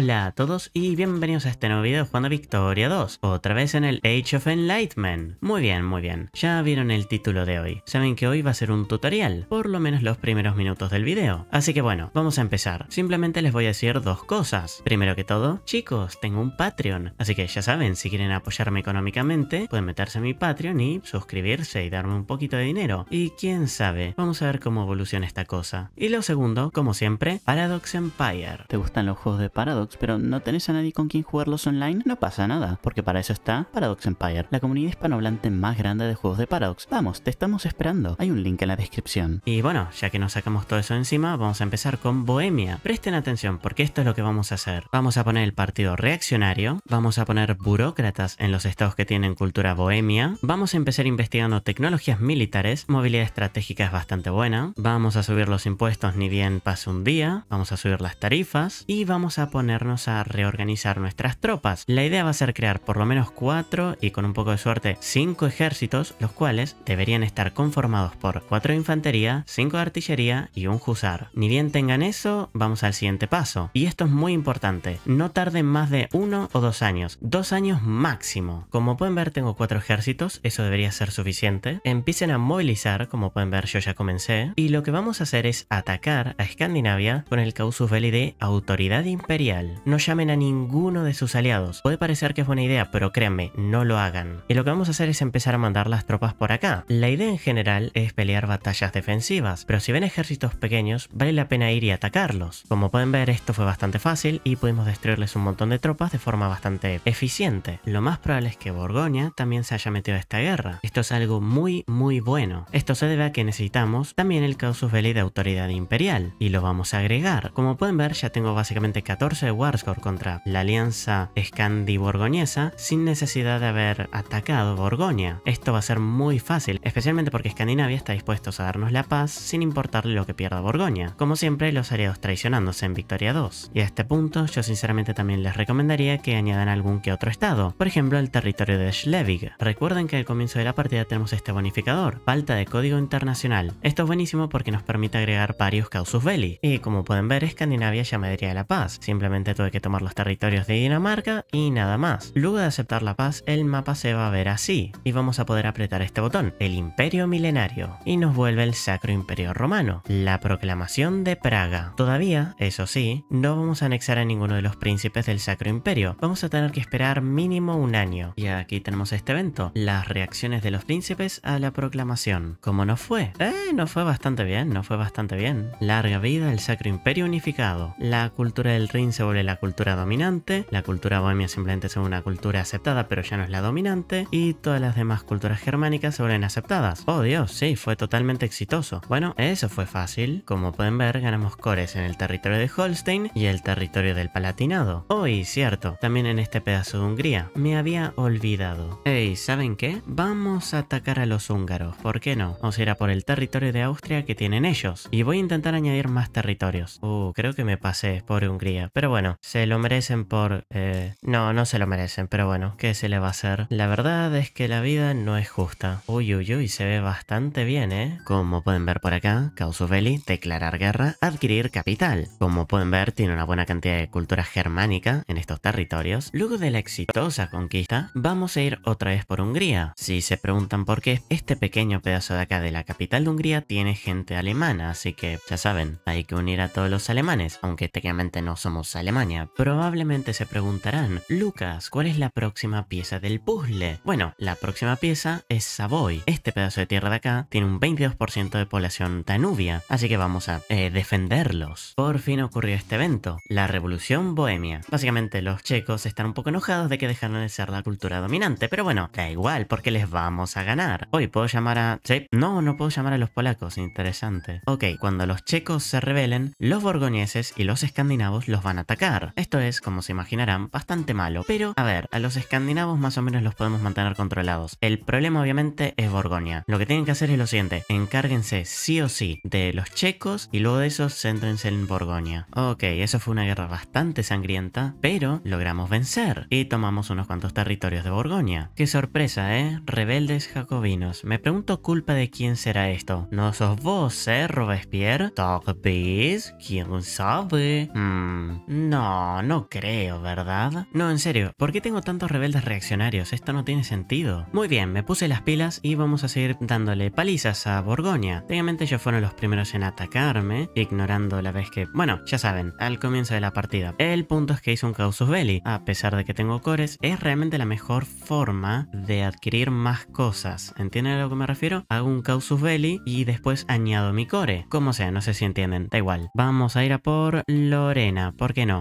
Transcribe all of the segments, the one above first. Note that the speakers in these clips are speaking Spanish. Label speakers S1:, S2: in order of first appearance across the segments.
S1: Hola a todos y bienvenidos a este nuevo video jugando Victoria 2, otra vez en el Age of Enlightenment. Muy bien, muy bien, ya vieron el título de hoy, saben que hoy va a ser un tutorial, por lo menos los primeros minutos del video. Así que bueno, vamos a empezar, simplemente les voy a decir dos cosas. Primero que todo, chicos, tengo un Patreon, así que ya saben, si quieren apoyarme económicamente, pueden meterse a mi Patreon y suscribirse y darme un poquito de dinero. Y quién sabe, vamos a ver cómo evoluciona esta cosa. Y lo segundo, como siempre, Paradox Empire. ¿Te gustan los juegos de Paradox? pero no tenés a nadie con quien jugarlos online, no pasa nada, porque para eso está Paradox Empire, la comunidad hispanohablante más grande de juegos de Paradox. Vamos, te estamos esperando. Hay un link en la descripción. Y bueno, ya que nos sacamos todo eso encima, vamos a empezar con Bohemia. Presten atención, porque esto es lo que vamos a hacer. Vamos a poner el partido reaccionario, vamos a poner burócratas en los estados que tienen cultura bohemia, vamos a empezar investigando tecnologías militares, movilidad estratégica es bastante buena, vamos a subir los impuestos ni bien pase un día, vamos a subir las tarifas y vamos a poner a reorganizar nuestras tropas. La idea va a ser crear por lo menos 4 y con un poco de suerte 5 ejércitos, los cuales deberían estar conformados por 4 de infantería, 5 de artillería y un husar. Ni bien tengan eso, vamos al siguiente paso. Y esto es muy importante, no tarden más de 1 o 2 años, 2 años máximo. Como pueden ver tengo 4 ejércitos, eso debería ser suficiente. Empiecen a movilizar, como pueden ver yo ya comencé, y lo que vamos a hacer es atacar a Escandinavia con el Causus veli de autoridad imperial. No llamen a ninguno de sus aliados. Puede parecer que es buena idea, pero créanme, no lo hagan. Y lo que vamos a hacer es empezar a mandar las tropas por acá. La idea en general es pelear batallas defensivas, pero si ven ejércitos pequeños, vale la pena ir y atacarlos. Como pueden ver, esto fue bastante fácil y pudimos destruirles un montón de tropas de forma bastante eficiente. Lo más probable es que Borgoña también se haya metido a esta guerra. Esto es algo muy, muy bueno. Esto se debe a que necesitamos también el Causus belli de autoridad imperial, y lo vamos a agregar. Como pueden ver, ya tengo básicamente 14 Warsaw contra la alianza escandi-borgoñesa sin necesidad de haber atacado Borgoña. Esto va a ser muy fácil, especialmente porque Escandinavia está dispuesto a darnos la paz sin importarle lo que pierda Borgoña. Como siempre, los aliados traicionándose en Victoria 2. Y a este punto, yo sinceramente también les recomendaría que añadan algún que otro estado, por ejemplo el territorio de Schleswig. Recuerden que al comienzo de la partida tenemos este bonificador, falta de código internacional. Esto es buenísimo porque nos permite agregar varios causus belli, y como pueden ver, Escandinavia ya me diría la paz, simplemente tuve que tomar los territorios de Dinamarca y nada más. Luego de aceptar la paz, el mapa se va a ver así, y vamos a poder apretar este botón, el Imperio Milenario, y nos vuelve el Sacro Imperio Romano, la proclamación de Praga. Todavía, eso sí, no vamos a anexar a ninguno de los príncipes del Sacro Imperio, vamos a tener que esperar mínimo un año. Y aquí tenemos este evento, las reacciones de los príncipes a la proclamación. ¿Cómo nos fue? Eh, nos fue bastante bien, no fue bastante bien. Larga vida el Sacro Imperio Unificado. La cultura del Rin se la cultura dominante, la cultura bohemia simplemente es una cultura aceptada pero ya no es la dominante, y todas las demás culturas germánicas se vuelven aceptadas. Oh Dios, sí, fue totalmente exitoso. Bueno, eso fue fácil. Como pueden ver, ganamos cores en el territorio de Holstein y el territorio del Palatinado. Oh, y cierto, también en este pedazo de Hungría. Me había olvidado. Hey, ¿saben qué? Vamos a atacar a los húngaros, ¿por qué no? O a por el territorio de Austria que tienen ellos. Y voy a intentar añadir más territorios. Uh, creo que me pasé, por Hungría. Pero bueno, bueno, se lo merecen por... Eh, no, no se lo merecen, pero bueno, ¿qué se le va a hacer? La verdad es que la vida no es justa. Uy, uy, uy, se ve bastante bien, ¿eh? Como pueden ver por acá, Causus Belli, declarar guerra, adquirir capital. Como pueden ver, tiene una buena cantidad de cultura germánica en estos territorios. Luego de la exitosa conquista, vamos a ir otra vez por Hungría. Si se preguntan por qué, este pequeño pedazo de acá de la capital de Hungría tiene gente alemana, así que ya saben, hay que unir a todos los alemanes, aunque técnicamente no somos alemanes Probablemente se preguntarán, Lucas, ¿cuál es la próxima pieza del puzzle? Bueno, la próxima pieza es Savoy. Este pedazo de tierra de acá tiene un 22% de población tanubia, así que vamos a eh, defenderlos. Por fin ocurrió este evento, la Revolución Bohemia. Básicamente los checos están un poco enojados de que dejaron de ser la cultura dominante, pero bueno, da igual porque les vamos a ganar. Hoy puedo llamar a... No, no puedo llamar a los polacos, interesante. Ok, cuando los checos se rebelen, los borgoñeses y los escandinavos los van a atacar esto es, como se imaginarán, bastante malo. Pero, a ver, a los escandinavos más o menos los podemos mantener controlados. El problema obviamente es Borgoña. Lo que tienen que hacer es lo siguiente, encárguense sí o sí de los checos y luego de eso céntrense en Borgoña. Ok, eso fue una guerra bastante sangrienta, pero logramos vencer y tomamos unos cuantos territorios de Borgoña. Qué sorpresa, ¿eh? Rebeldes jacobinos. Me pregunto culpa de quién será esto. ¿No sos vos, eh, Robespierre? Tal quién sabe. Hmm, no, no creo, ¿verdad? No, en serio, ¿por qué tengo tantos rebeldes reaccionarios? Esto no tiene sentido. Muy bien, me puse las pilas y vamos a seguir dándole palizas a Borgoña. Técnicamente ellos fueron los primeros en atacarme, ignorando la vez que... Bueno, ya saben, al comienzo de la partida. El punto es que hice un Causus Belli. A pesar de que tengo cores, es realmente la mejor forma de adquirir más cosas. ¿Entienden a lo que me refiero? Hago un Causus Belli y después añado mi core. Como sea, no sé si entienden, da igual. Vamos a ir a por Lorena, ¿por qué no?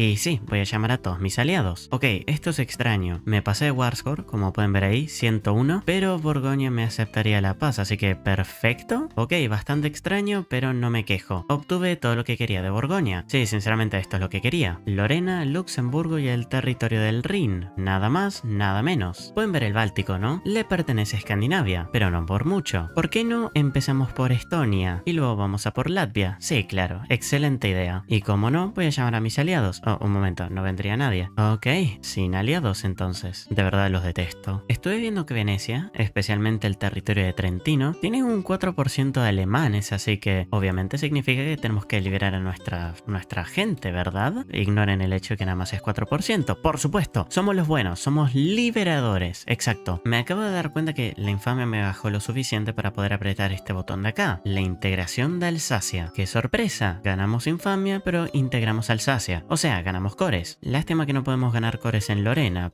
S1: Y sí, voy a llamar a todos mis aliados. Ok, esto es extraño. Me pasé de Warscore, como pueden ver ahí, 101, pero Borgoña me aceptaría la paz, así que perfecto. Ok, bastante extraño, pero no me quejo. Obtuve todo lo que quería de Borgoña. Sí, sinceramente esto es lo que quería. Lorena, Luxemburgo y el territorio del Rin. Nada más, nada menos. Pueden ver el Báltico, ¿no? Le pertenece a Escandinavia, pero no por mucho. ¿Por qué no empezamos por Estonia y luego vamos a por Latvia? Sí, claro, excelente idea. Y como no, voy a llamar a mis aliados Oh, un momento, no vendría nadie. Ok, sin aliados entonces. De verdad los detesto. Estuve viendo que Venecia, especialmente el territorio de Trentino, tiene un 4% de alemanes, así que obviamente significa que tenemos que liberar a nuestra, nuestra gente, ¿verdad? Ignoren el hecho de que nada más es 4%. Por supuesto, somos los buenos, somos liberadores. Exacto. Me acabo de dar cuenta que la infamia me bajó lo suficiente para poder apretar este botón de acá. La integración de Alsacia. ¡Qué sorpresa! Ganamos infamia, pero integramos Alsacia. O sea, ganamos cores. Lástima que no podemos ganar cores en Lorena,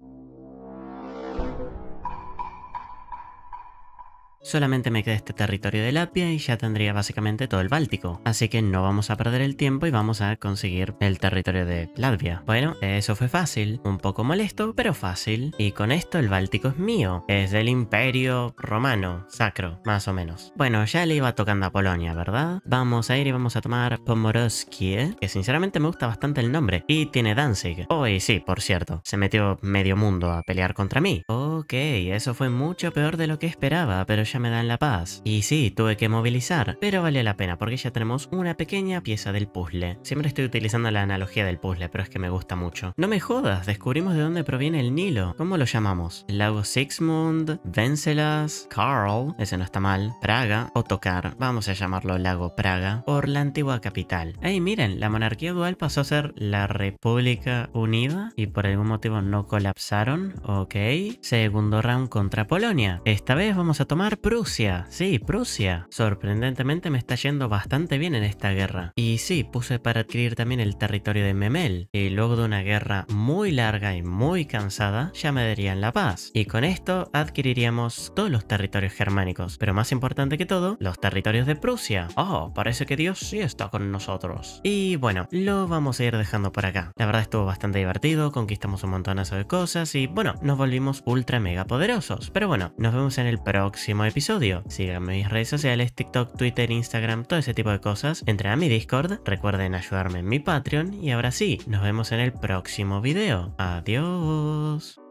S1: Solamente me queda este territorio de Latvia y ya tendría básicamente todo el Báltico. Así que no vamos a perder el tiempo y vamos a conseguir el territorio de Latvia. Bueno, eso fue fácil. Un poco molesto, pero fácil. Y con esto el Báltico es mío. Es del Imperio Romano, sacro, más o menos. Bueno, ya le iba tocando a Polonia, ¿verdad? Vamos a ir y vamos a tomar Pomoroskie. que sinceramente me gusta bastante el nombre. Y tiene Danzig. Oh, y sí, por cierto, se metió medio mundo a pelear contra mí. Ok, eso fue mucho peor de lo que esperaba, pero ya me dan la paz. Y sí, tuve que movilizar, pero vale la pena porque ya tenemos una pequeña pieza del puzzle. Siempre estoy utilizando la analogía del puzzle, pero es que me gusta mucho. No me jodas, descubrimos de dónde proviene el Nilo. ¿Cómo lo llamamos? Lago Sixmund, Vencelas, Carl, ese no está mal, Praga, O Tocar. vamos a llamarlo Lago Praga, por la antigua capital. Ahí miren, la monarquía dual pasó a ser la República Unida y por algún motivo no colapsaron, ok. Segundo round contra Polonia. Esta vez vamos a tomar Prusia, sí, Prusia. Sorprendentemente me está yendo bastante bien en esta guerra. Y sí, puse para adquirir también el territorio de Memel. Y luego de una guerra muy larga y muy cansada, ya me darían la paz. Y con esto adquiriríamos todos los territorios germánicos. Pero más importante que todo, los territorios de Prusia. Oh, parece que Dios sí está con nosotros. Y bueno, lo vamos a ir dejando por acá. La verdad estuvo bastante divertido, conquistamos un montonazo de cosas y bueno, nos volvimos ultra mega poderosos. Pero bueno, nos vemos en el próximo episodio. Síganme en mis redes sociales, TikTok, Twitter, Instagram, todo ese tipo de cosas. Entren a mi Discord, recuerden ayudarme en mi Patreon y ahora sí, nos vemos en el próximo video. Adiós.